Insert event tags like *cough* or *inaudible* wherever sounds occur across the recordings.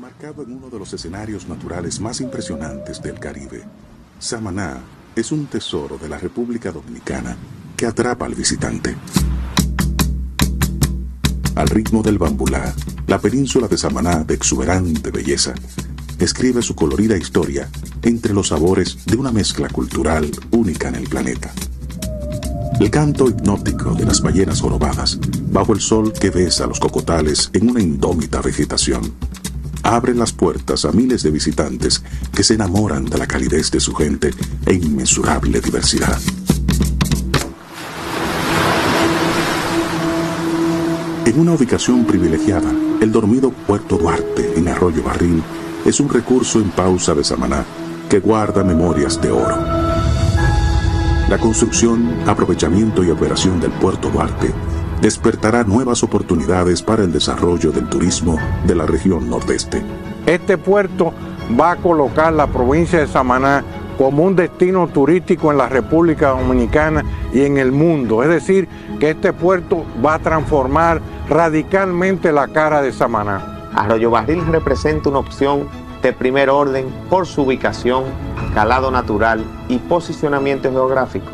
Marcado en uno de los escenarios naturales más impresionantes del Caribe, Samaná es un tesoro de la República Dominicana que atrapa al visitante. Al ritmo del bambulá, la península de Samaná, de exuberante belleza, escribe su colorida historia entre los sabores de una mezcla cultural única en el planeta. El canto hipnótico de las ballenas jorobadas, bajo el sol que besa los cocotales en una indómita vegetación, abren las puertas a miles de visitantes que se enamoran de la calidez de su gente e inmensurable diversidad. En una ubicación privilegiada, el dormido Puerto Duarte en Arroyo Barril es un recurso en pausa de Samaná que guarda memorias de oro. La construcción, aprovechamiento y operación del Puerto Duarte despertará nuevas oportunidades para el desarrollo del turismo de la región nordeste. Este puerto va a colocar la provincia de Samaná como un destino turístico en la República Dominicana y en el mundo. Es decir, que este puerto va a transformar radicalmente la cara de Samaná. Arroyo Barril representa una opción de primer orden por su ubicación, calado natural y posicionamiento geográfico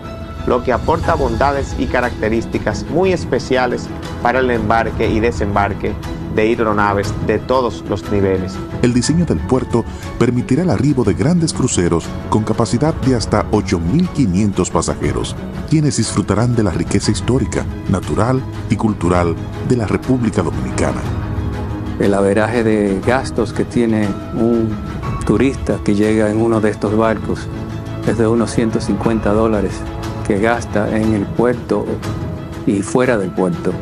lo que aporta bondades y características muy especiales para el embarque y desembarque de hidronaves de todos los niveles. El diseño del puerto permitirá el arribo de grandes cruceros con capacidad de hasta 8.500 pasajeros, quienes disfrutarán de la riqueza histórica, natural y cultural de la República Dominicana. El averaje de gastos que tiene un turista que llega en uno de estos barcos es de unos 150 dólares que gasta en el puerto y fuera del puerto.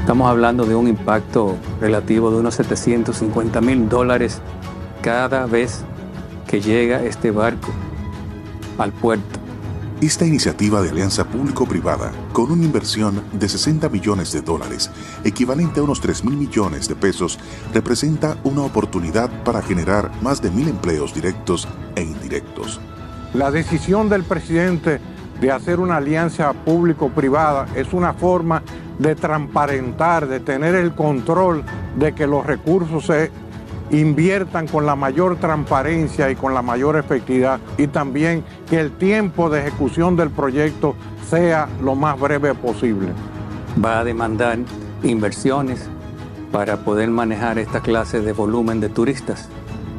Estamos hablando de un impacto relativo de unos 750 mil dólares cada vez que llega este barco al puerto. Esta iniciativa de alianza público-privada, con una inversión de 60 millones de dólares, equivalente a unos 3 mil millones de pesos, representa una oportunidad para generar más de mil empleos directos e indirectos. La decisión del presidente de hacer una alianza público-privada, es una forma de transparentar, de tener el control de que los recursos se inviertan con la mayor transparencia y con la mayor efectividad y también que el tiempo de ejecución del proyecto sea lo más breve posible. Va a demandar inversiones para poder manejar esta clase de volumen de turistas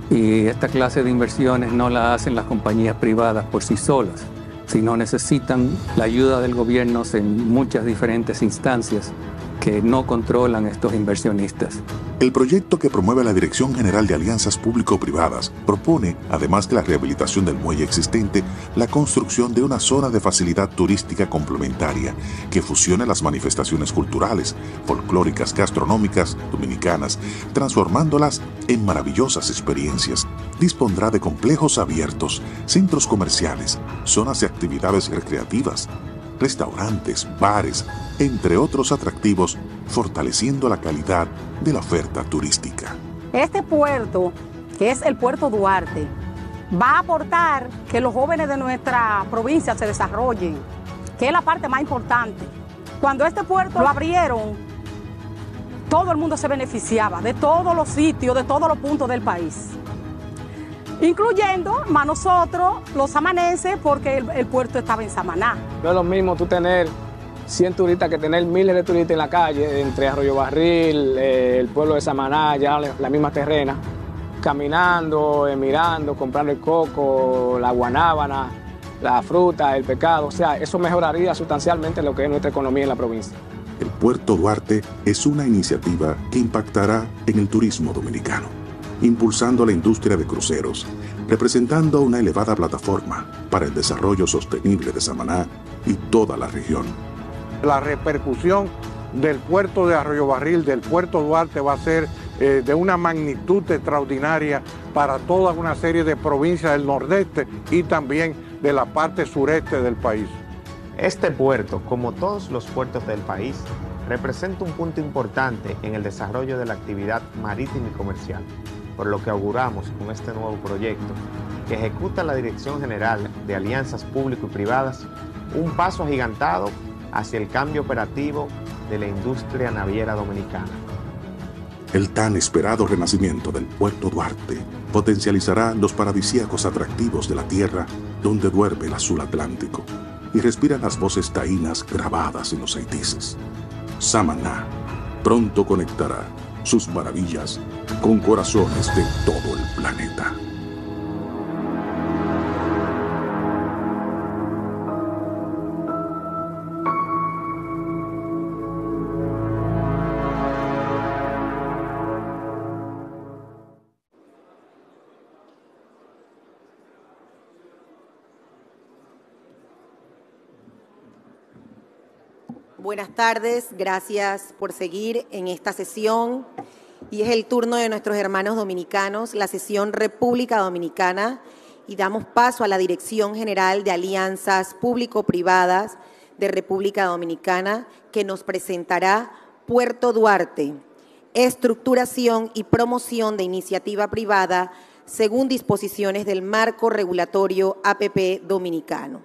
y esta clase de inversiones no la hacen las compañías privadas por sí solas si no necesitan la ayuda del gobierno en muchas diferentes instancias que no controlan estos inversionistas. El proyecto que promueve la Dirección General de Alianzas Público-Privadas propone, además de la rehabilitación del muelle existente, la construcción de una zona de facilidad turística complementaria que fusione las manifestaciones culturales, folclóricas, gastronómicas, dominicanas, transformándolas en maravillosas experiencias. Dispondrá de complejos abiertos, centros comerciales, zonas de actividades recreativas, restaurantes, bares, entre otros atractivos, fortaleciendo la calidad de la oferta turística. Este puerto, que es el puerto Duarte, va a aportar que los jóvenes de nuestra provincia se desarrollen, que es la parte más importante. Cuando este puerto lo abrieron, todo el mundo se beneficiaba de todos los sitios, de todos los puntos del país incluyendo más nosotros, los samanenses, porque el, puerto estaba en Samaná. No es lo mismo tú tener 100 turistas que tener miles de turistas en la calle, entre Arroyo Barril, eh, el pueblo de Samaná, ya la misma terrena, caminando, mirando, comprando el coco, la guanábana, la fruta, el pecado. O sea, eso mejoraría sustancialmente lo que es nuestra economía en la provincia. El Puerto Duarte es una iniciativa que impactará en el turismo dominicano impulsando la industria de cruceros, representando una elevada plataforma para el desarrollo sostenible de Samaná y toda la región. La repercusión del puerto de Arroyo Barril, del puerto Duarte, va a ser eh, de una magnitud extraordinaria para toda una serie de provincias del nordeste y también de la parte sureste del país. Este puerto, como todos los puertos del país, representa un punto importante en el desarrollo de la actividad marítima y comercial por lo que auguramos con este nuevo proyecto, que ejecuta la Dirección General de Alianzas Público y Privadas, un paso agigantado hacia el cambio operativo de la industria naviera dominicana. El tan esperado renacimiento del puerto Duarte potencializará los paradisíacos atractivos de la tierra donde duerme el azul Atlántico y respira las voces taínas grabadas en los haitises. Samaná pronto conectará sus maravillas con corazones de todo el planeta. Buenas tardes, gracias por seguir en esta sesión y es el turno de nuestros hermanos dominicanos, la sesión República Dominicana, y damos paso a la Dirección General de Alianzas Público-Privadas de República Dominicana, que nos presentará Puerto Duarte, estructuración y promoción de iniciativa privada según disposiciones del marco regulatorio APP dominicano.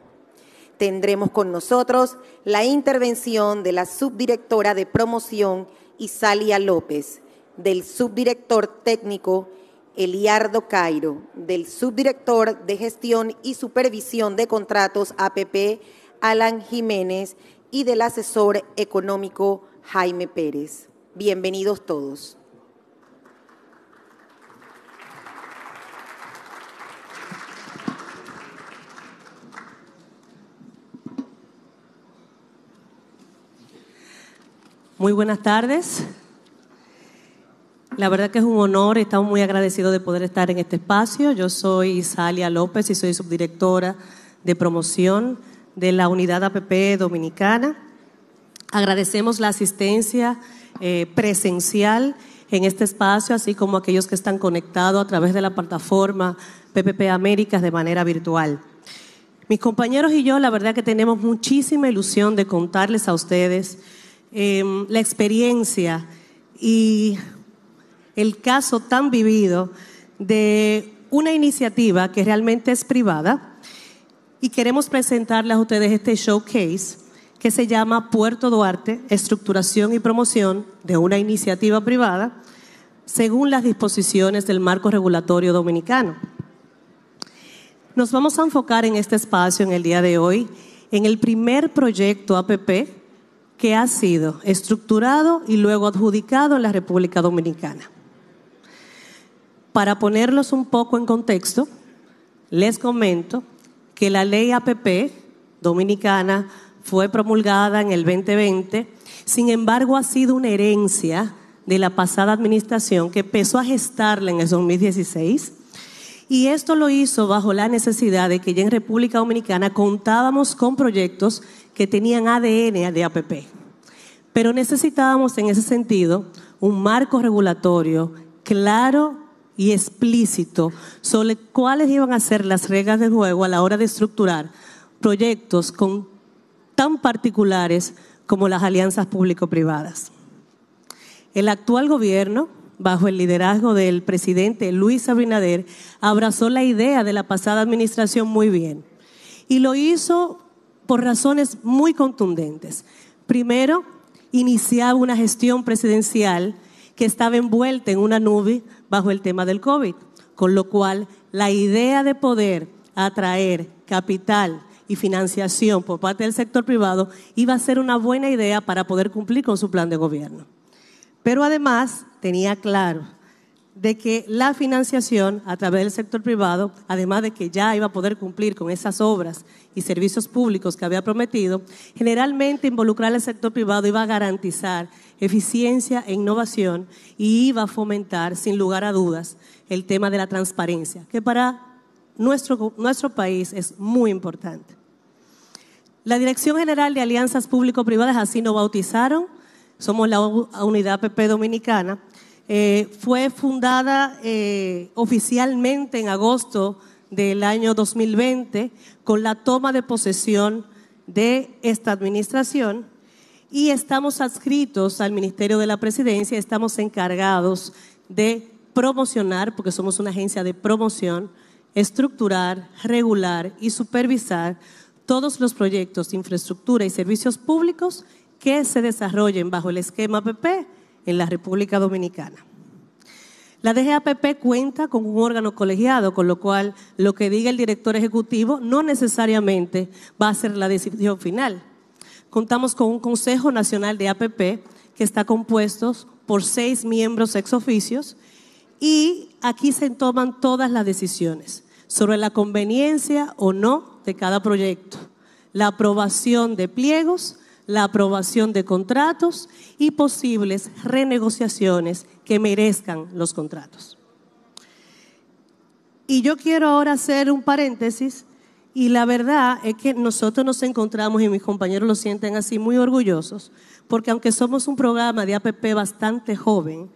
Tendremos con nosotros la intervención de la subdirectora de promoción, Isalia López, del subdirector técnico Eliardo Cairo, del subdirector de gestión y supervisión de contratos APP Alan Jiménez y del asesor económico Jaime Pérez. Bienvenidos todos. Muy buenas tardes la verdad que es un honor, estamos muy agradecidos de poder estar en este espacio. Yo soy Salia López y soy subdirectora de promoción de la unidad APP dominicana. Agradecemos la asistencia eh, presencial en este espacio, así como aquellos que están conectados a través de la plataforma PPP Américas de manera virtual. Mis compañeros y yo, la verdad que tenemos muchísima ilusión de contarles a ustedes em, la experiencia y el caso tan vivido de una iniciativa que realmente es privada y queremos presentarles a ustedes este showcase que se llama Puerto Duarte, estructuración y promoción de una iniciativa privada según las disposiciones del marco regulatorio dominicano. Nos vamos a enfocar en este espacio en el día de hoy en el primer proyecto APP que ha sido estructurado y luego adjudicado en la República Dominicana. Para ponerlos un poco en contexto, les comento que la ley APP dominicana fue promulgada en el 2020, sin embargo ha sido una herencia de la pasada administración que empezó a gestarla en el 2016 y esto lo hizo bajo la necesidad de que ya en República Dominicana contábamos con proyectos que tenían ADN de APP. Pero necesitábamos en ese sentido un marco regulatorio claro y explícito sobre cuáles iban a ser las reglas de juego a la hora de estructurar proyectos con, tan particulares como las alianzas público-privadas. El actual gobierno, bajo el liderazgo del presidente Luis Abinader, abrazó la idea de la pasada administración muy bien y lo hizo por razones muy contundentes. Primero, iniciaba una gestión presidencial que estaba envuelta en una nube bajo el tema del COVID. Con lo cual, la idea de poder atraer capital y financiación por parte del sector privado iba a ser una buena idea para poder cumplir con su plan de gobierno. Pero además tenía claro de que la financiación a través del sector privado, además de que ya iba a poder cumplir con esas obras y servicios públicos que había prometido, generalmente involucrar al sector privado iba a garantizar eficiencia e innovación y iba a fomentar, sin lugar a dudas, el tema de la transparencia, que para nuestro, país es muy importante. La Dirección General de Alianzas Público-Privadas, así nos bautizaron, somos la unidad PP Dominicana, eh, fue fundada eh, oficialmente en agosto del año 2020 con la toma de posesión de esta administración y estamos adscritos al Ministerio de la Presidencia, estamos encargados de promocionar, porque somos una agencia de promoción, estructurar, regular y supervisar todos los proyectos de infraestructura y servicios públicos que se desarrollen bajo el esquema PP en la República Dominicana. La DGAPP cuenta con un órgano colegiado, con lo cual lo que diga el director ejecutivo no necesariamente va a ser la decisión final. Contamos con un Consejo Nacional de APP que está compuesto por seis miembros ex oficios y aquí se toman todas las decisiones sobre la conveniencia o no de cada proyecto, la aprobación de pliegos, la aprobación de contratos y posibles renegociaciones que merezcan los contratos. Y yo quiero ahora hacer un paréntesis y la verdad es que nosotros nos encontramos, y mis compañeros lo sienten así, muy orgullosos, porque aunque somos un programa de APP bastante joven,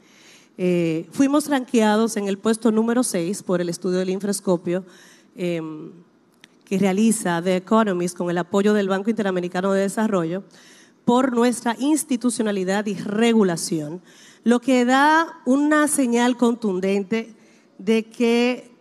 eh, fuimos ranqueados en el puesto número 6 por el estudio del infrascopio em, que realiza The Economist con el apoyo del Banco Interamericano de Desarrollo por nuestra institucionalidad y regulación, lo que da una señal contundente de que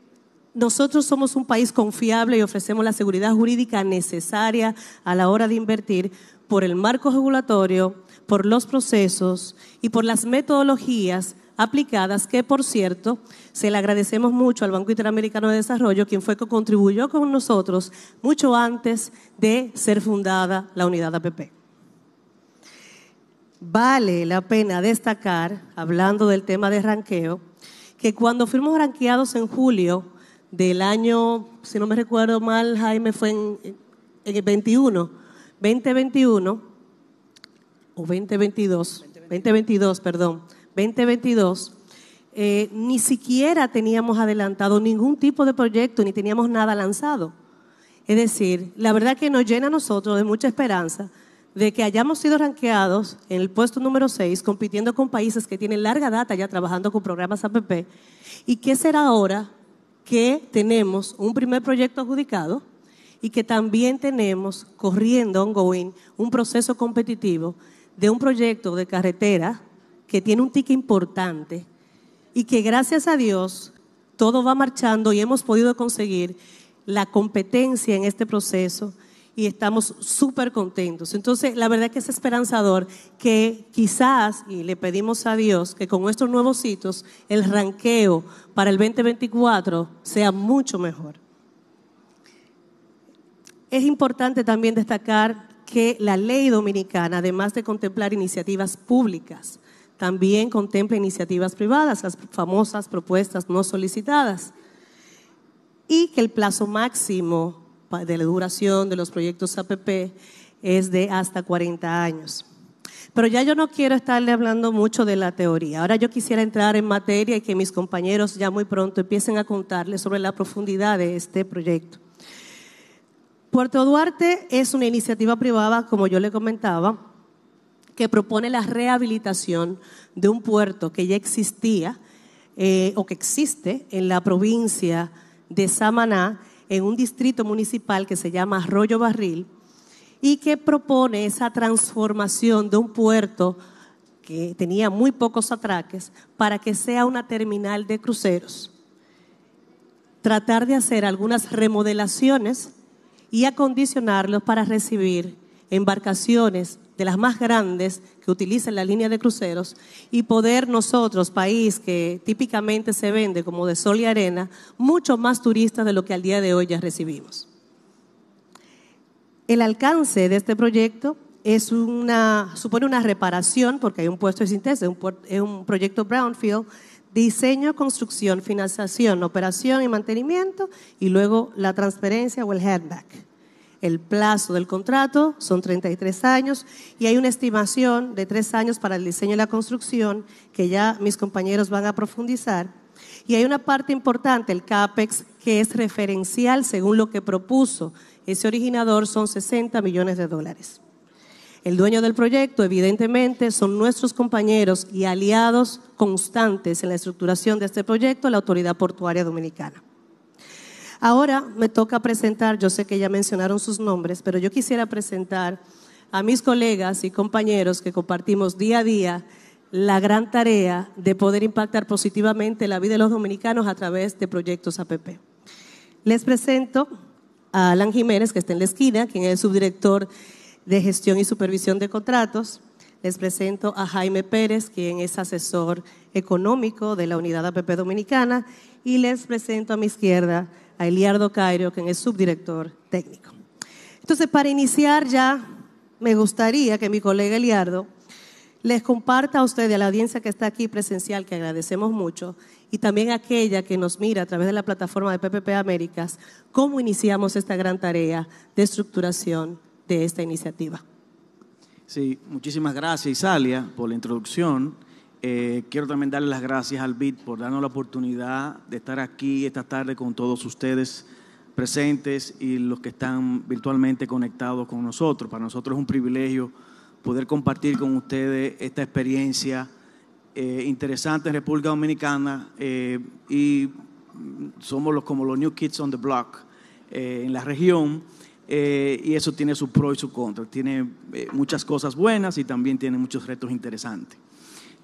nosotros somos un país confiable y ofrecemos la seguridad jurídica necesaria a la hora de invertir por el marco regulatorio, por los procesos y por las metodologías aplicadas, que por cierto, se le agradecemos mucho al Banco Interamericano de Desarrollo, quien fue que contribuyó con nosotros mucho antes de ser fundada la unidad APP. Vale la pena destacar, hablando del tema de ranqueo, que cuando fuimos ranqueados en julio del año, si no me recuerdo mal, Jaime fue en, el 21, 2021 o 2022, 2022 perdón, 2022, eh, ni siquiera teníamos adelantado ningún tipo de proyecto, ni teníamos nada lanzado. Es decir, la verdad que nos llena a nosotros de mucha esperanza de que hayamos sido ranqueados en el puesto número 6, compitiendo con países que tienen larga data ya trabajando con programas APP. ¿Y qué será ahora que tenemos un primer proyecto adjudicado y que también tenemos corriendo ongoing un proceso competitivo de un proyecto de carretera que tiene un tique importante y que gracias a Dios todo va marchando y hemos podido conseguir la competencia en este proceso y estamos súper contentos. Entonces, la verdad que es esperanzador que quizás, y le pedimos a Dios, que con estos nuevos hitos el ranqueo para el 2024 sea mucho mejor. Es importante también destacar que la ley dominicana, además de contemplar iniciativas públicas, también contempla iniciativas privadas, las famosas propuestas no solicitadas, y que el plazo máximo de la duración de los proyectos APP es de hasta 40 años. Pero ya yo no quiero estarle hablando mucho de la teoría. Ahora yo quisiera entrar en materia y que mis compañeros ya muy pronto empiecen a contarles sobre la profundidad de este proyecto. Puerto Duarte es una iniciativa privada, como yo le comentaba, que propone la rehabilitación de un puerto que ya existía eh, o que existe en la provincia de Samaná, en un distrito municipal que se llama Arroyo Barril, y que propone esa transformación de un puerto que tenía muy pocos atraques para que sea una terminal de cruceros. Tratar de hacer algunas remodelaciones y acondicionarlos para recibir embarcaciones de las más grandes que utilizan la línea de cruceros y poder nosotros, país que típicamente se vende como de sol y arena, mucho más turistas de lo que al día de hoy ya recibimos. El alcance de este proyecto es supone una reparación, porque hay un puesto de síntesis, es un proyecto Brownfield, diseño, construcción, financiación, operación y mantenimiento, y luego la transferencia o el handback. El plazo del contrato son 33 años y hay una estimación de tres años para el diseño y la construcción que ya mis compañeros van a profundizar. Y hay una parte importante, el CAPEX, que es referencial según lo que propuso ese originador, son 60 millones de dólares. El dueño del proyecto, evidentemente, son nuestros compañeros y aliados constantes en la estructuración de este proyecto, la Autoridad Portuaria Dominicana. Ahora me toca presentar, yo sé que ya mencionaron sus nombres, pero yo quisiera presentar a mis colegas y compañeros que compartimos día a día la gran tarea de poder impactar positivamente la vida de los dominicanos a través de proyectos APP. Les presento a Alan Jiménez, que está en la esquina, quien es el subdirector de gestión y supervisión de contratos. Les presento a Jaime Pérez, quien es asesor económico de la unidad APP Dominicana. Y les presento a mi izquierda a Eliardo Cairo, que es subdirector técnico. Entonces, para iniciar ya, me gustaría que mi colega Eliardo les comparta a ustedes, a la audiencia que está aquí presencial, que agradecemos mucho, y también a aquella que nos mira a través de la plataforma de PPP Américas, cómo iniciamos esta gran tarea de estructuración de esta iniciativa. Sí, muchísimas gracias, Isalia, por la introducción. Eh, quiero también darle las gracias al BID por darnos la oportunidad de estar aquí esta tarde con todos ustedes presentes y los que están virtualmente conectados con nosotros. Para nosotros es un privilegio poder compartir con ustedes esta experiencia eh, interesante en República Dominicana eh, y somos los como los New Kids on the Block en la región. y eso tiene su pro y su contra. Tiene muchas cosas buenas y también tiene muchos retos interesantes.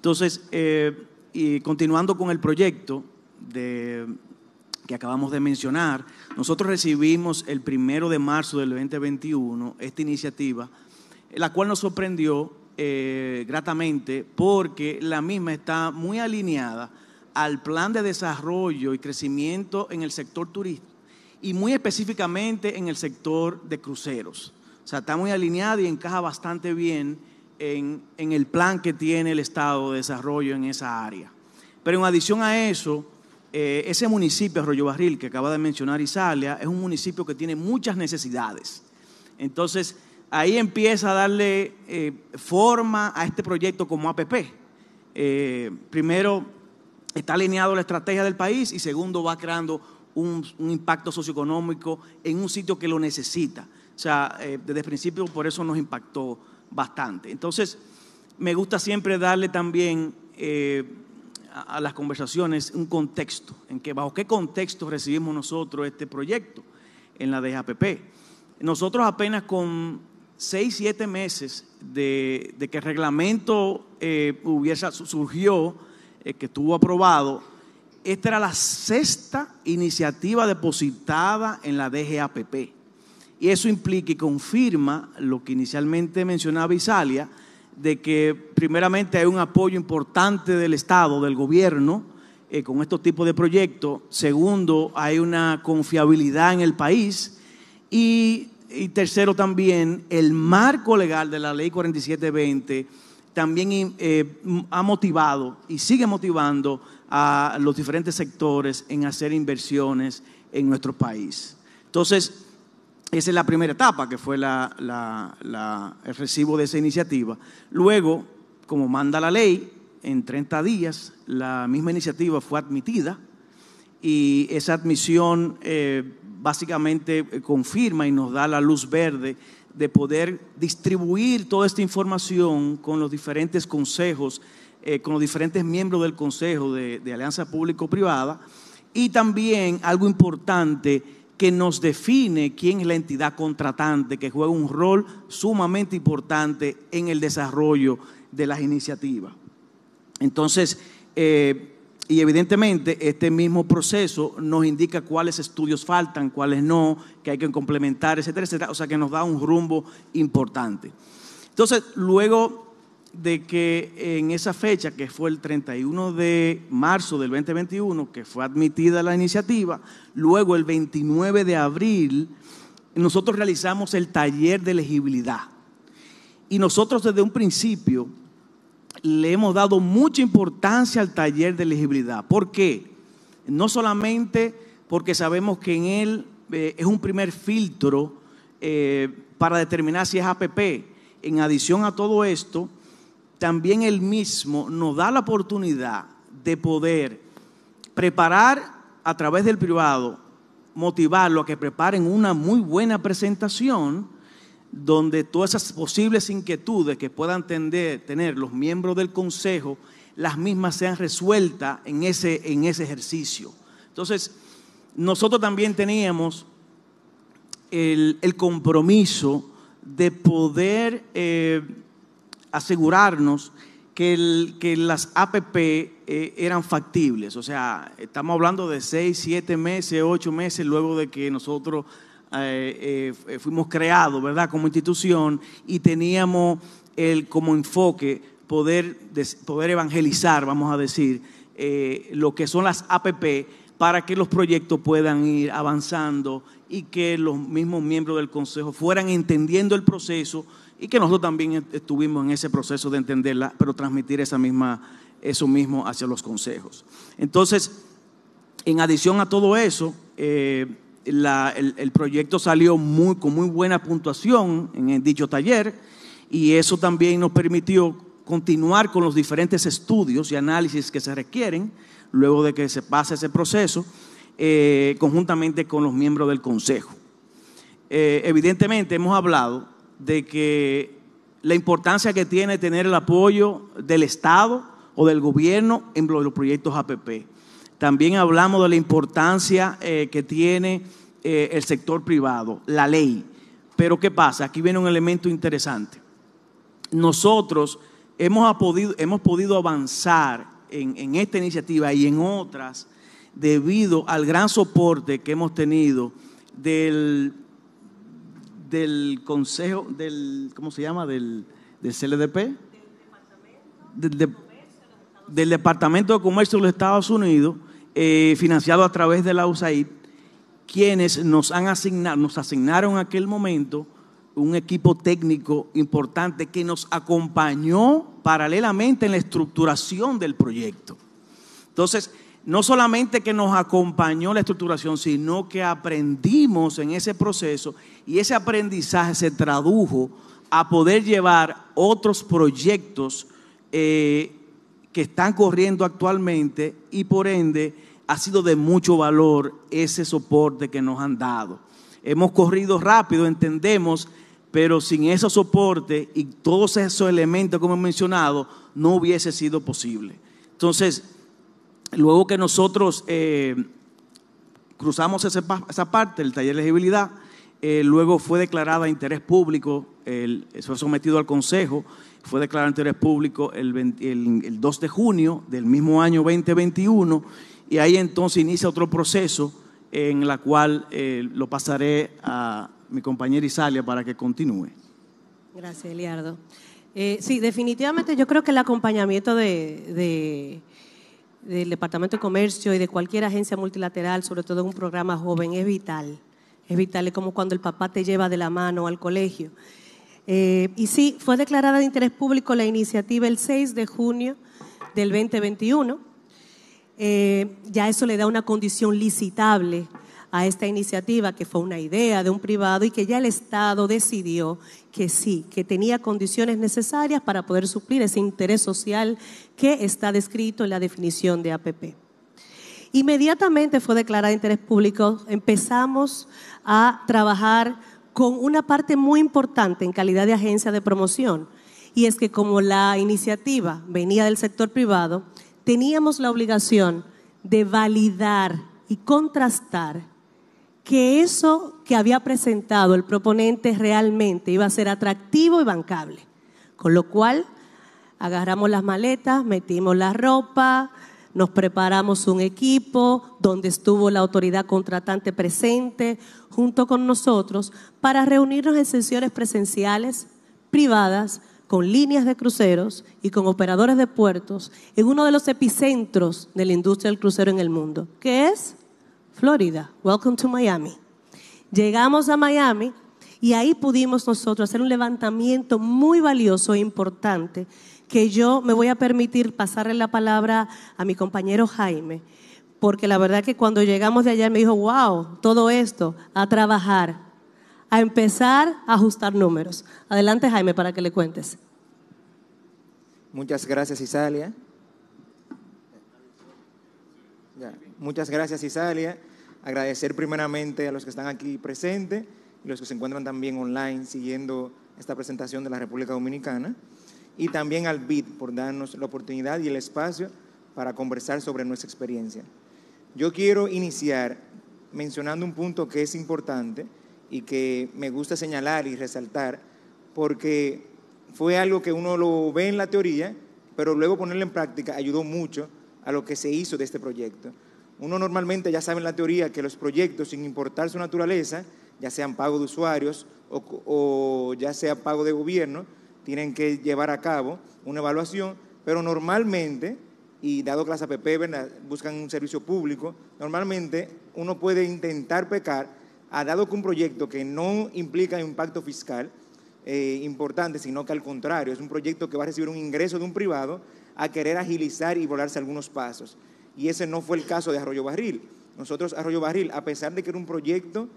Entonces, eh, y continuando con el proyecto que acabamos de mencionar, nosotros recibimos el primero de marzo del 2021 esta iniciativa, la cual nos sorprendió eh, gratamente porque la misma está muy alineada al plan de desarrollo y crecimiento en el sector turístico y muy específicamente en el sector de cruceros. O sea, está muy alineada y encaja bastante bien en, el plan que tiene el Estado de desarrollo en esa área. Pero en adición a eso, eh, ese municipio, Arroyo Barril, que acaba de mencionar Isalia, es un municipio que tiene muchas necesidades. Entonces, ahí empieza a darle eh, forma a este proyecto como APP. Eh, primero, está alineado la estrategia del país y segundo, va creando un, un impacto socioeconómico en un sitio que lo necesita. O sea, desde el principio por eso nos impactó bastante. Entonces, me gusta siempre darle también eh, a, las conversaciones un contexto, en que bajo qué contexto recibimos nosotros este proyecto en la DGAPP. Nosotros apenas con seis, siete meses de, que el reglamento eh, hubiese, surgió, eh, que estuvo aprobado, esta era la sexta iniciativa depositada en la DGAPP. Y eso implica y confirma lo que inicialmente mencionaba Isalia, de que primeramente hay un apoyo importante del Estado, del gobierno, eh, con estos tipos de proyectos. Segundo, hay una confiabilidad en el país. Y, tercero también, el marco legal de la ley 4720 también eh, ha motivado y sigue motivando a los diferentes sectores en hacer inversiones en nuestro país. Entonces, esa es la primera etapa, que fue la, el recibo de esa iniciativa. Luego, como manda la ley, en 30 días la misma iniciativa fue admitida y esa admisión eh, básicamente eh, confirma y nos da la luz verde de poder distribuir toda esta información con los diferentes consejos, eh, con los diferentes miembros del Consejo de, de Alianza Público-Privada y también algo importante, que nos define quién es la entidad contratante, que juega un rol sumamente importante en el desarrollo de las iniciativas. Entonces, eh, y evidentemente este mismo proceso nos indica cuáles estudios faltan, cuáles no, que hay que complementar, etcétera, etcétera. O sea que nos da un rumbo importante. Entonces, luego de que en esa fecha, que fue el 31 de marzo del 2021, que fue admitida la iniciativa, luego el 29 de abril, nosotros realizamos el taller de elegibilidad. Y nosotros desde un principio le hemos dado mucha importancia al taller de elegibilidad. ¿Por qué? No solamente porque sabemos que en él eh, es un primer filtro eh, para determinar si es APP. En adición a todo esto, también Él mismo nos da la oportunidad de poder preparar a través del privado, motivarlo a que preparen una muy buena presentación donde todas esas posibles inquietudes que puedan tener, los miembros del consejo, las mismas sean resueltas en ese, en ese ejercicio. Entonces, nosotros también teníamos el, compromiso de poder eh, asegurarnos que, que las APP eh, eran factibles. O sea, estamos hablando de seis, siete meses, ocho meses luego de que nosotros eh, eh, fuimos creados, ¿verdad? Como institución y teníamos el, como enfoque poder, poder evangelizar, vamos a decir, lo que son las APP para que los proyectos puedan ir avanzando y que los mismos miembros del Consejo fueran entendiendo el proceso y que nosotros también estuvimos en ese proceso de entenderla, pero transmitir esa misma, eso mismo hacia los consejos. Entonces, en adición a todo eso, eh, el, proyecto salió muy, con muy buena puntuación en dicho taller y eso también nos permitió continuar con los diferentes estudios y análisis que se requieren luego de que se pase ese proceso eh, conjuntamente con los miembros del Consejo. Eh, evidentemente hemos hablado de que la importancia que tiene tener el apoyo del Estado o del gobierno en los proyectos APP. También hablamos de la importancia eh, que tiene eh, el sector privado, la ley. Pero ¿qué pasa? Aquí viene un elemento interesante. Nosotros hemos podido, avanzar en, en esta iniciativa y en otras debido al gran soporte que hemos tenido del del consejo, del, ¿cómo se llama? Del, CLDP. Del Departamento, de, Comercio de los Estados Unidos, eh, financiado a través de la USAID, quienes nos han asignado, nos asignaron en aquel momento un equipo técnico importante que nos acompañó paralelamente en la estructuración del proyecto. Entonces, no solamente que nos acompañó la estructuración, sino que aprendimos en ese proceso y ese aprendizaje se tradujo a poder llevar otros proyectos eh, que están corriendo actualmente y por ende ha sido de mucho valor ese soporte que nos han dado. Hemos corrido rápido, entendemos, pero sin ese soporte y todos esos elementos como he mencionado, no hubiese sido posible. Entonces, Luego que nosotros eh, cruzamos ese, esa parte, el taller de elegibilidad, eh, luego fue declarada interés público, fue sometido al Consejo, fue declarado interés público el, 2 de junio del mismo año 2021 y ahí entonces inicia otro proceso en la cual eh, lo pasaré a mi compañera Isalia para que continúe. Gracias, Eliardo. sí, definitivamente yo creo que el acompañamiento de del Departamento de Comercio y de cualquier agencia multilateral, sobre todo en un programa joven, es vital. Es vital, es como cuando el papá te lleva de la mano al colegio. Eh, y sí, fue declarada de interés público la iniciativa el 6 de junio del 2021. Eh, ya eso le da una condición licitable a esta iniciativa que fue una idea de un privado y que ya el Estado decidió que sí, que tenía condiciones necesarias para poder suplir ese interés social que está descrito en la definición de APP. Inmediatamente fue declarada interés público, empezamos a trabajar con una parte muy importante en calidad de agencia de promoción, y es que como la iniciativa venía del sector privado, teníamos la obligación de validar y contrastar que eso que había presentado el proponente realmente iba a ser atractivo y bancable. Con lo cual, agarramos las maletas, metimos la ropa, nos preparamos un equipo donde estuvo la autoridad contratante presente junto con nosotros para reunirnos en sesiones presenciales, privadas, con líneas de cruceros y con operadores de puertos en uno de los epicentros de la industria del crucero en el mundo, que es Florida. Welcome to Miami. Llegamos a Miami y ahí pudimos nosotros hacer un levantamiento muy valioso e importante que yo me voy a permitir pasarle la palabra a mi compañero Jaime, porque la verdad que cuando llegamos de allá me dijo, wow, todo esto, a trabajar, a empezar a ajustar números. Adelante Jaime para que le cuentes. Muchas gracias Isalia. Muchas gracias, Isalia. Agradecer primeramente a los que están aquí presentes y los que se encuentran también online siguiendo esta presentación de la República Dominicana. Y también al BID por darnos la oportunidad y el espacio para conversar sobre nuestra experiencia. Yo quiero iniciar mencionando un punto que es importante y que me gusta señalar y resaltar, porque fue algo que uno lo ve en la teoría, pero luego ponerlo en práctica ayudó mucho a lo que se hizo de este proyecto. Uno normalmente ya sabe en la teoría que los proyectos, sin importar su naturaleza, ya sean pago de usuarios o, ya sea pago de gobierno, tienen que llevar a cabo una evaluación, pero normalmente, y dado que las APP buscan un servicio público, normalmente uno puede intentar pecar, a dado que un proyecto que no implica impacto fiscal eh, importante, sino que al contrario, es un proyecto que va a recibir un ingreso de un privado, a querer agilizar y volarse algunos pasos. Y ese no fue el caso de Arroyo Barril. Nosotros, Arroyo Barril, a pesar de que era un proyecto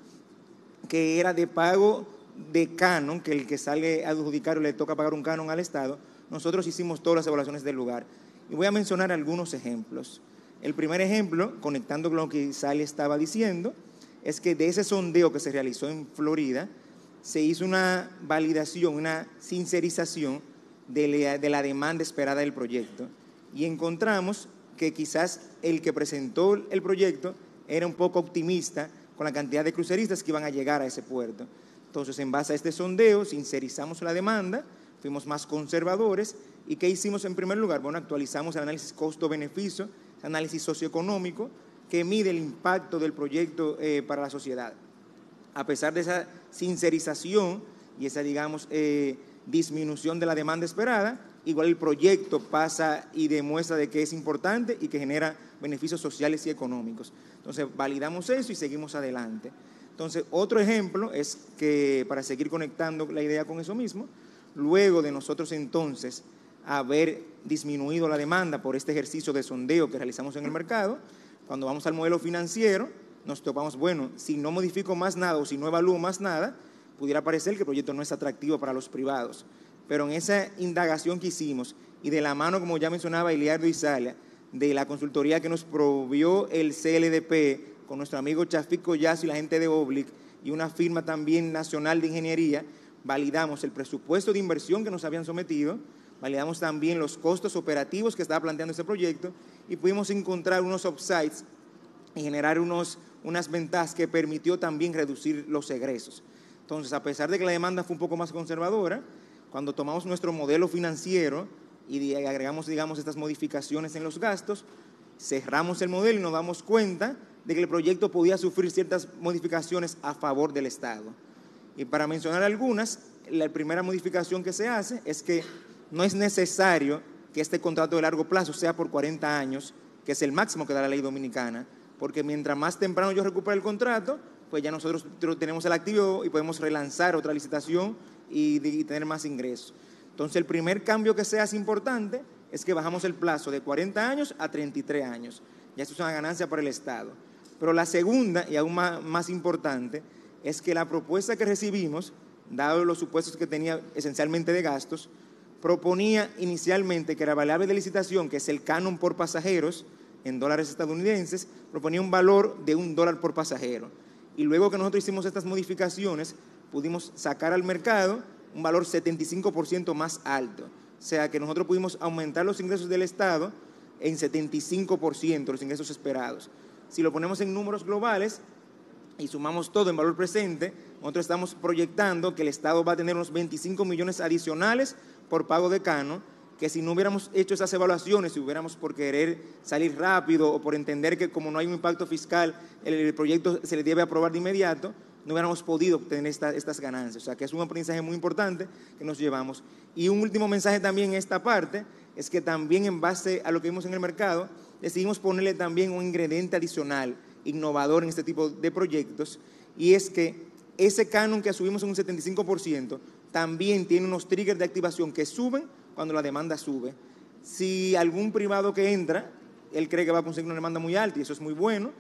que era de pago de canon, que el que sale adjudicar le toca pagar un canon al Estado, nosotros hicimos todas las evaluaciones del lugar. Y voy a mencionar algunos ejemplos. El primer ejemplo, conectando con lo que Sally estaba diciendo, es que de ese sondeo que se realizó en Florida, se hizo una validación, una sincerización de la demanda esperada del proyecto. Y encontramos que quizás el que presentó el proyecto era un poco optimista con la cantidad de cruceristas que iban a llegar a ese puerto. Entonces, en base a este sondeo, sincerizamos la demanda, fuimos más conservadores y ¿qué hicimos en primer lugar? Bueno, actualizamos el análisis costo-beneficio, análisis socioeconómico que mide el impacto del proyecto eh, para la sociedad. A pesar de esa sincerización y esa, digamos, eh, disminución de la demanda esperada, igual el proyecto pasa y demuestra de que es importante y que genera beneficios sociales y económicos. Entonces, validamos eso y seguimos adelante. Entonces, otro ejemplo es que, para seguir conectando la idea con eso mismo, luego de nosotros entonces haber disminuido la demanda por este ejercicio de sondeo que realizamos en el mercado, cuando vamos al modelo financiero, nos topamos, bueno, si no modifico más nada o si no evalúo más nada, pudiera parecer que el proyecto no es atractivo para los privados. Pero en esa indagación que hicimos y de la mano, como ya mencionaba Iliardo Salia, de la consultoría que nos provió el CLDP con nuestro amigo Chafico Yazo y la gente de Oblic y una firma también nacional de ingeniería, validamos el presupuesto de inversión que nos habían sometido, validamos también los costos operativos que estaba planteando este proyecto y pudimos encontrar unos upsides y generar unas ventajas que permitió también reducir los egresos. Entonces, a pesar de que la demanda fue un poco más conservadora, cuando tomamos nuestro modelo financiero y agregamos, digamos, estas modificaciones en los gastos, cerramos el modelo y nos damos cuenta de que el proyecto podía sufrir ciertas modificaciones a favor del Estado. Y para mencionar algunas, la primera modificación que se hace es que no es necesario que este contrato de largo plazo sea por 40 años, que es el máximo que da la ley dominicana, porque mientras más temprano yo recupere el contrato, pues ya nosotros tenemos el activo y podemos relanzar otra licitación y, tener más ingresos. Entonces, el primer cambio que se hace importante es que bajamos el plazo de 40 años a 33 años. Ya eso es una ganancia para el Estado. Pero la segunda, y aún más, más importante, es que la propuesta que recibimos, dado los supuestos que tenía esencialmente de gastos, proponía inicialmente que la variable de licitación, que es el canon por pasajeros en dólares estadounidenses, proponía un valor de un dólar por pasajero. Y luego que nosotros hicimos estas modificaciones, pudimos sacar al mercado un valor 75% más alto. O sea que nosotros pudimos aumentar los ingresos del Estado en 75%, los ingresos esperados. Si lo ponemos en números globales y sumamos todo en valor presente, nosotros estamos proyectando que el Estado va a tener unos 25 millones adicionales por pago de cano, que si no hubiéramos hecho esas evaluaciones, si hubiéramos por querer salir rápido o por entender que como no hay un impacto fiscal, el proyecto se le debe aprobar de inmediato, no hubiéramos podido obtener estas ganancias. O sea, que es un aprendizaje muy importante que nos llevamos. Y un último mensaje también en esta parte es que también en base a lo que vimos en el mercado, decidimos ponerle también un ingrediente adicional, innovador en este tipo de proyectos, y es que ese canon que subimos en un 75% también tiene unos triggers de activación que suben cuando la demanda sube. Si algún privado que entra, él cree que va a conseguir una demanda muy alta y eso es muy bueno,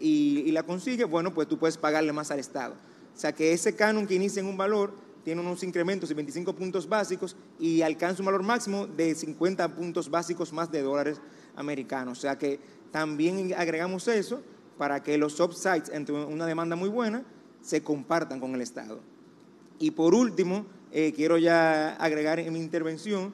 y, la consigues, bueno, pues tú puedes pagarle más al Estado. O sea que ese canon que inicia en un valor tiene unos incrementos de 25 puntos básicos y alcanza un valor máximo de 50 puntos básicos más de dólares americanos. O sea que también agregamos eso para que los subsites entre una demanda muy buena se compartan con el Estado. Y por último, eh, quiero ya agregar en mi intervención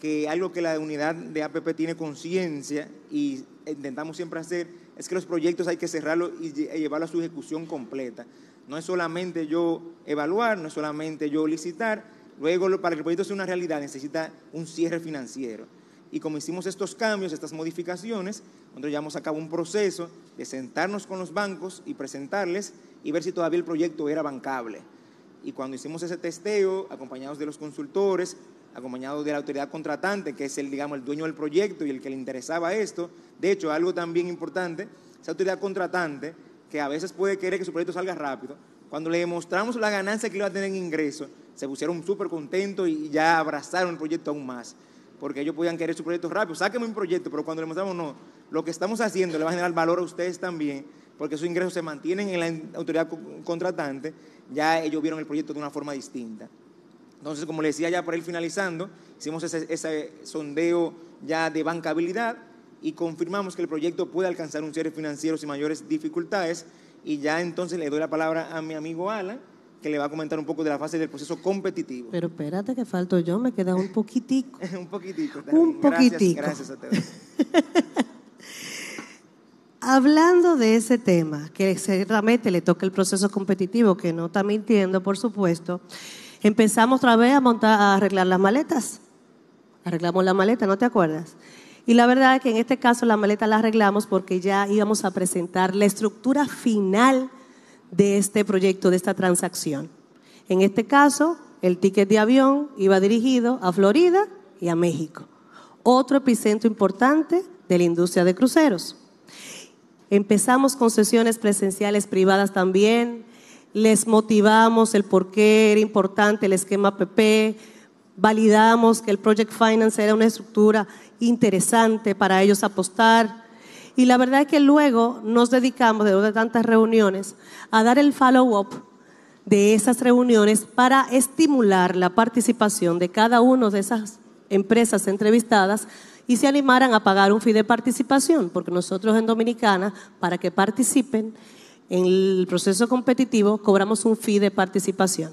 que algo que la unidad de APP tiene conciencia y intentamos siempre hacer es que los proyectos hay que cerrarlos y llevarlos a su ejecución completa. No es solamente yo evaluar, no es solamente yo licitar, luego para que el proyecto sea una realidad necesita un cierre financiero. Y como hicimos estos cambios, estas modificaciones, nosotros llevamos a cabo un proceso de sentarnos con los bancos y presentarles y ver si todavía el proyecto era bancable. Y cuando hicimos ese testeo, acompañados de los consultores, acompañado de la autoridad contratante, que es el, digamos, el dueño del proyecto y el que le interesaba esto. De hecho, algo también importante, esa autoridad contratante, que a veces puede querer que su proyecto salga rápido, cuando le demostramos la ganancia que iba a tener en ingresos, se pusieron súper contentos y ya abrazaron el proyecto aún más, porque ellos podían querer su proyecto rápido, sáqueme un proyecto, pero cuando le mostramos, no, lo que estamos haciendo le va a generar valor a ustedes también, porque sus ingresos se mantienen en la autoridad contratante, ya ellos vieron el proyecto de una forma distinta. Entonces, como les decía ya para ir finalizando, hicimos ese, sondeo ya de bancabilidad y confirmamos que el proyecto puede alcanzar un cierre financiero sin mayores dificultades. Y ya entonces le doy la palabra a mi amigo Alan, que le va a comentar un poco de la fase del proceso competitivo. Pero espérate que falto yo, me queda un poquitico. *laughs* un poquitico. Un poquitico. Gracias, gracias a todos. *laughs* Hablando de ese tema, que ciertamente le toca el proceso competitivo, que no está mintiendo, por supuesto, Empezamos otra vez a montar, arreglar las maletas. Arreglamos la maleta, ¿no te acuerdas? Y la verdad es que en este caso la maleta la arreglamos porque ya íbamos a presentar la estructura final de este proyecto, de esta transacción. En este caso, el ticket de avión iba dirigido a Florida y a México, otro epicentro importante de la industria de cruceros. Empezamos con sesiones presenciales privadas también, les motivamos el por qué era importante el esquema PP, validamos que el Project Finance era una estructura interesante para ellos apostar. Y la verdad es que luego nos dedicamos, después de tantas reuniones, a dar el follow-up de esas reuniones para estimular la participación de cada una de esas empresas entrevistadas y se animaran a pagar un fee de participación, porque nosotros en Dominicana, para que participen, en el proceso competitivo cobramos un fee de participación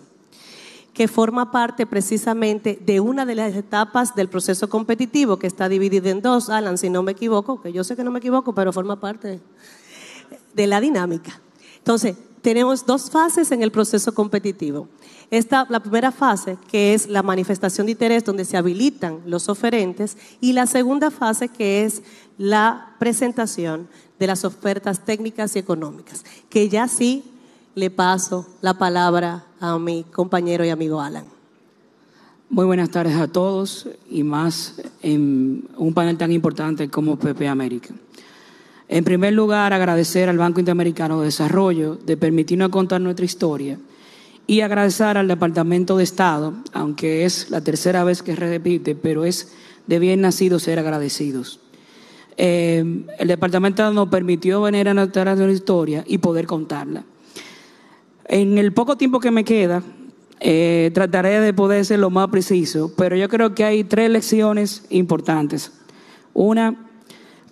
que forma parte precisamente de una de las etapas del proceso competitivo que está dividido en dos, Alan, si no me equivoco, que yo sé que no me equivoco, pero forma parte de la dinámica. Entonces, tenemos dos fases en el proceso competitivo. Esta, la primera fase, que es la manifestación de interés, donde se habilitan los oferentes, y la segunda fase, que es la presentación de las ofertas técnicas y económicas, que ya sí le paso la palabra a mi compañero y amigo Alan. Muy buenas tardes a todos y más en un panel tan importante como PP América. En primer lugar, agradecer al Banco Interamericano de Desarrollo de permitirnos contar nuestra historia y agradecer al Departamento de Estado, aunque es la tercera vez que repite, pero es de bien nacido ser agradecidos. Em, el departamento nos permitió venir a la historia y poder contarla. En el poco tiempo que me queda, eh, trataré de poder ser lo más preciso, pero yo creo que hay tres lecciones importantes. Una,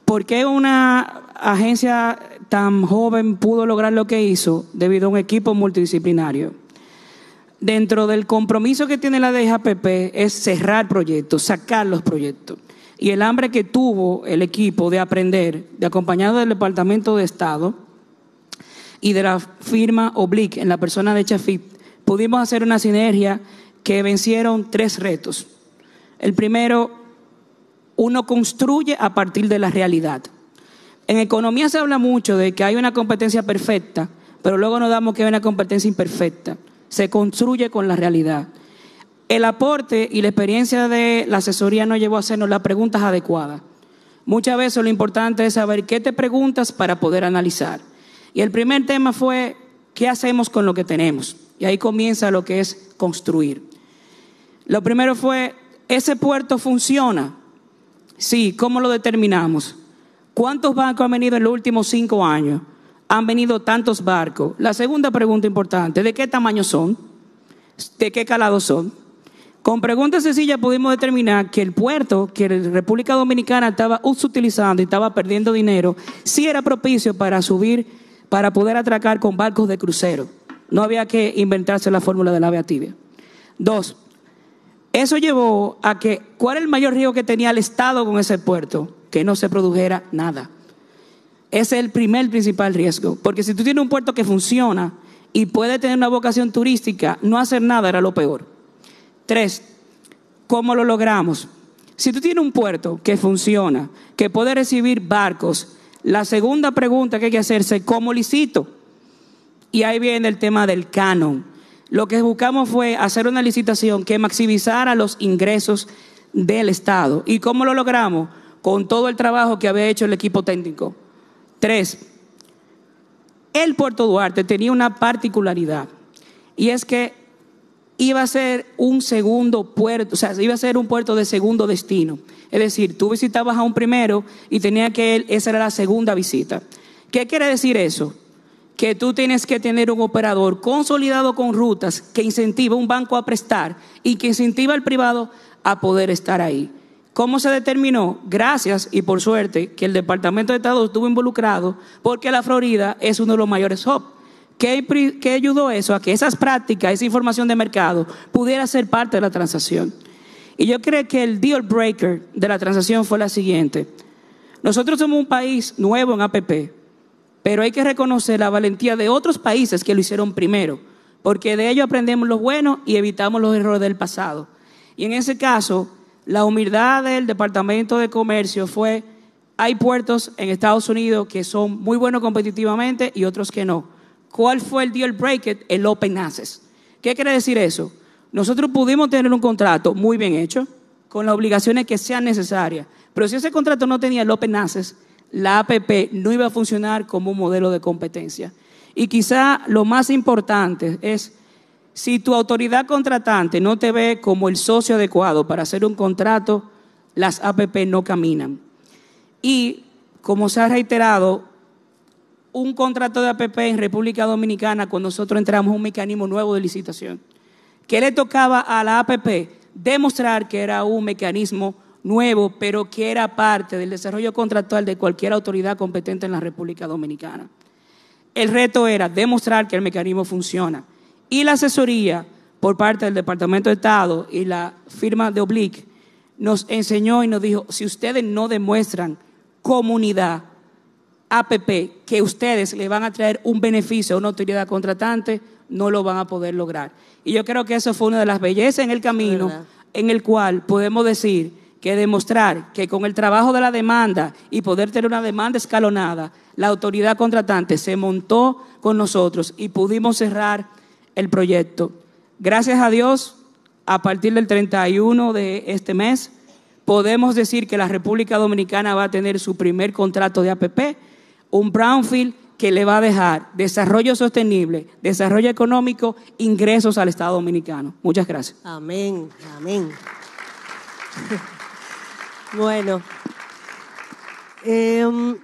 ¿por qué una agencia tan joven pudo lograr lo que hizo debido a un equipo multidisciplinario? Dentro del compromiso que tiene la DJPP es cerrar proyectos, sacar los proyectos y el hambre que tuvo el equipo de aprender, de acompañado del Departamento de Estado y de la firma Oblique en la persona de Chafit, pudimos hacer una sinergia que vencieron tres retos. El primero, uno construye a partir de la realidad. En economía se habla mucho de que hay una competencia perfecta, pero luego nos damos que hay una competencia imperfecta. Se construye con la realidad. El aporte y la experiencia de la asesoría nos llevó a hacernos las preguntas adecuadas. Muchas veces lo importante es saber qué te preguntas para poder analizar. Y el primer tema fue, ¿qué hacemos con lo que tenemos? Y ahí comienza lo que es construir. Lo primero fue, ¿ese puerto funciona? Sí, ¿cómo lo determinamos? ¿Cuántos barcos han venido en los últimos cinco años? Han venido tantos barcos. La segunda pregunta importante, ¿de qué tamaño son? ¿De qué calado son? Con preguntas sencillas pudimos determinar que el puerto que la República Dominicana estaba utilizando y estaba perdiendo dinero, sí era propicio para subir, para poder atracar con barcos de crucero. No había que inventarse la fórmula de la ave tibia. Dos, eso llevó a que, ¿cuál era el mayor riesgo que tenía el Estado con ese puerto? Que no se produjera nada. Ese es el primer principal riesgo. Porque si tú tienes un puerto que funciona y puede tener una vocación turística, no hacer nada era lo peor. Tres, ¿cómo lo logramos? Si tú tienes un puerto que funciona, que puede recibir barcos, la segunda pregunta que hay que hacerse es ¿cómo licito? Y ahí viene el tema del canon. Lo que buscamos fue hacer una licitación que maximizara los ingresos del Estado. ¿Y cómo lo logramos? Con todo el trabajo que había hecho el equipo técnico. Tres, el Puerto Duarte tenía una particularidad y es que iba a ser un segundo puerto, o sea, iba a ser un puerto de segundo destino. Es decir, tú visitabas a un primero y tenía que él, esa era la segunda visita. ¿Qué quiere decir eso? Que tú tienes que tener un operador consolidado con rutas que incentiva un banco a prestar y que incentiva al privado a poder estar ahí. ¿Cómo se determinó? Gracias y por suerte que el Departamento de Estado estuvo involucrado porque la Florida es uno de los mayores hubs ¿Qué, ayudó eso? A que esas prácticas, esa información de mercado pudiera ser parte de la transacción. Y yo creo que el deal breaker de la transacción fue la siguiente. Nosotros somos un país nuevo en APP, pero hay que reconocer la valentía de otros países que lo hicieron primero, porque de ello aprendemos lo bueno y evitamos los errores del pasado. Y en ese caso, la humildad del Departamento de Comercio fue, hay puertos en Estados Unidos que son muy buenos competitivamente y otros que no. ¿Cuál fue el deal breaker? El open access. ¿Qué quiere decir eso? Nosotros pudimos tener un contrato muy bien hecho, con las obligaciones que sean necesarias, pero si ese contrato no tenía el open access, la APP no iba a funcionar como un modelo de competencia. Y quizá lo más importante es, si tu autoridad contratante no te ve como el socio adecuado para hacer un contrato, las APP no caminan. Y como se ha reiterado, un contrato de APP en República Dominicana cuando nosotros entramos en un mecanismo nuevo de licitación, que le tocaba a la APP demostrar que era un mecanismo nuevo, pero que era parte del desarrollo contractual de cualquier autoridad competente en la República Dominicana. El reto era demostrar que el mecanismo funciona y la asesoría por parte del Departamento de Estado y la firma de Oblique nos enseñó y nos dijo, si ustedes no demuestran comunidad, APP que ustedes le van a traer un beneficio a una autoridad contratante, no lo van a poder lograr. Y yo creo que eso fue una de las bellezas en el camino en el cual podemos decir que demostrar que con el trabajo de la demanda y poder tener una demanda escalonada, la autoridad contratante se montó con nosotros y pudimos cerrar el proyecto. Gracias a Dios, a partir del 31 de este mes, podemos decir que la República Dominicana va a tener su primer contrato de APP un brownfield que le va a dejar desarrollo sostenible, desarrollo económico, ingresos al Estado Dominicano. Muchas gracias. Amén, amén. Bueno, em,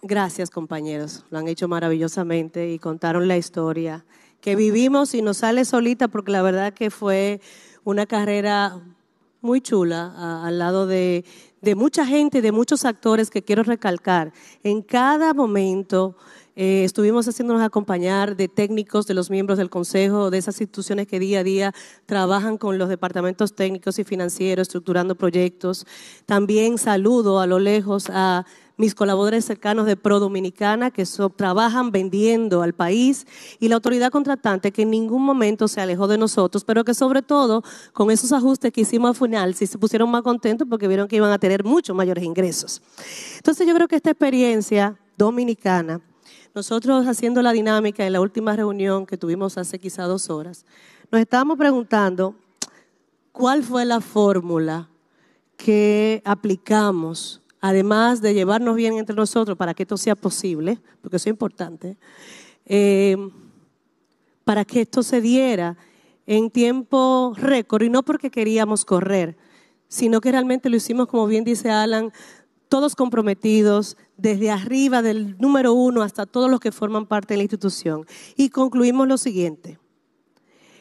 gracias compañeros, lo han hecho maravillosamente y contaron la historia que vivimos y nos sale solita porque la verdad que fue una carrera muy chula al lado de de mucha gente, de muchos actores que quiero recalcar. En cada momento eh, estuvimos haciéndonos acompañar de técnicos, de los miembros del Consejo, de esas instituciones que día a día trabajan con los departamentos técnicos y financieros, estructurando proyectos. También saludo a lo lejos a mis colaboradores cercanos de Pro Dominicana que trabajan vendiendo al país y la autoridad contratante que en ningún momento se alejó de nosotros, pero que sobre todo con esos ajustes que hicimos al final sí se pusieron más contentos porque vieron que iban a tener muchos mayores ingresos. Entonces yo creo que esta experiencia dominicana, nosotros haciendo la dinámica en la última reunión que tuvimos hace quizá dos horas, nos estábamos preguntando cuál fue la fórmula que aplicamos además de llevarnos bien entre nosotros para que esto sea posible, porque eso es importante, eh, para que esto se diera en tiempo récord, y no porque queríamos correr, sino que realmente lo hicimos, como bien dice Alan, todos comprometidos, desde arriba del número uno hasta todos los que forman parte de la institución. Y concluimos lo siguiente.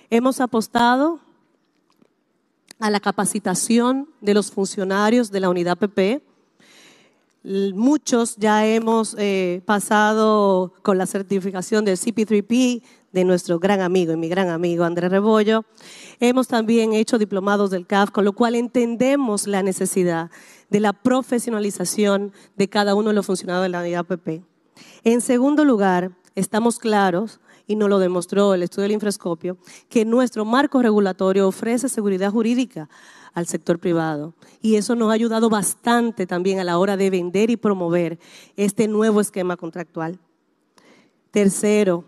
Hemos apostado a la capacitación de los funcionarios de la unidad PP, Muchos ya hemos eh, pasado con la certificación del CP3P de nuestro gran amigo y mi gran amigo Andrés Rebollo. Hemos también hecho diplomados del CAF, con lo cual entendemos la necesidad de la profesionalización de cada uno de los funcionarios de la unidad PP. En segundo lugar, estamos claros y nos lo demostró el estudio del infrascopio, que nuestro marco regulatorio ofrece seguridad jurídica al sector privado. Y eso nos ha ayudado bastante también a la hora de vender y promover este nuevo esquema contractual. Tercero,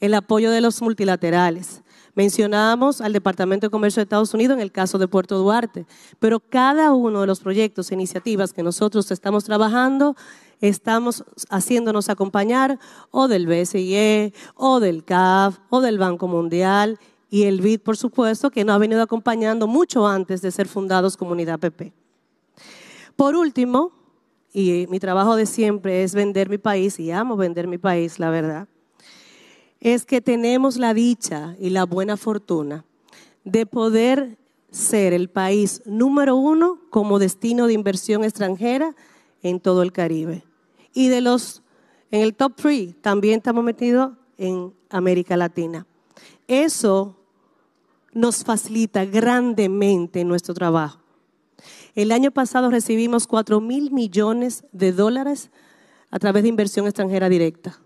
el apoyo de los multilaterales. Mencionábamos al Departamento de Comercio de Estados Unidos en el caso de Puerto Duarte, pero cada uno de los proyectos e iniciativas que nosotros estamos trabajando estamos haciéndonos acompañar o del BCE, o del CAF, o del Banco Mundial y el BID, por supuesto, que nos ha venido acompañando mucho antes de ser fundados Comunidad PP. Por último, y mi trabajo de siempre es vender mi país, y amo vender mi país, la verdad, es que tenemos la dicha y la buena fortuna de poder ser el país número uno como destino de inversión extranjera en todo el Caribe. Y de los, en el top three también estamos metidos en América Latina. Eso nos facilita grandemente nuestro trabajo. El año pasado recibimos 4 mil millones de dólares a través de inversión extranjera directa.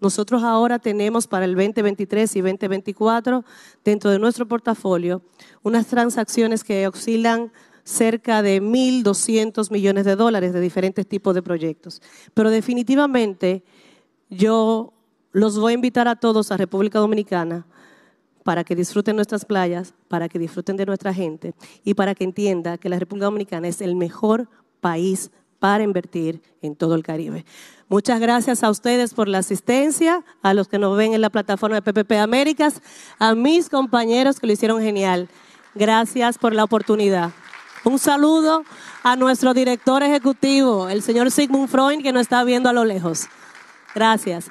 Nosotros ahora tenemos para el 2023 y 2024 dentro de nuestro portafolio unas transacciones que oscilan cerca de 1.200 millones de dólares de diferentes tipos de proyectos. Pero definitivamente yo los voy a invitar a todos a República Dominicana para que disfruten nuestras playas, para que disfruten de nuestra gente y para que entienda que la República Dominicana es el mejor país para invertir en todo el Caribe. Muchas gracias a ustedes por la asistencia, a los que nos ven en la plataforma de PPP Américas, a mis compañeros que lo hicieron genial. Gracias por la oportunidad. Un saludo a nuestro director ejecutivo, el señor Sigmund Freud, que nos está viendo a lo lejos. Gracias.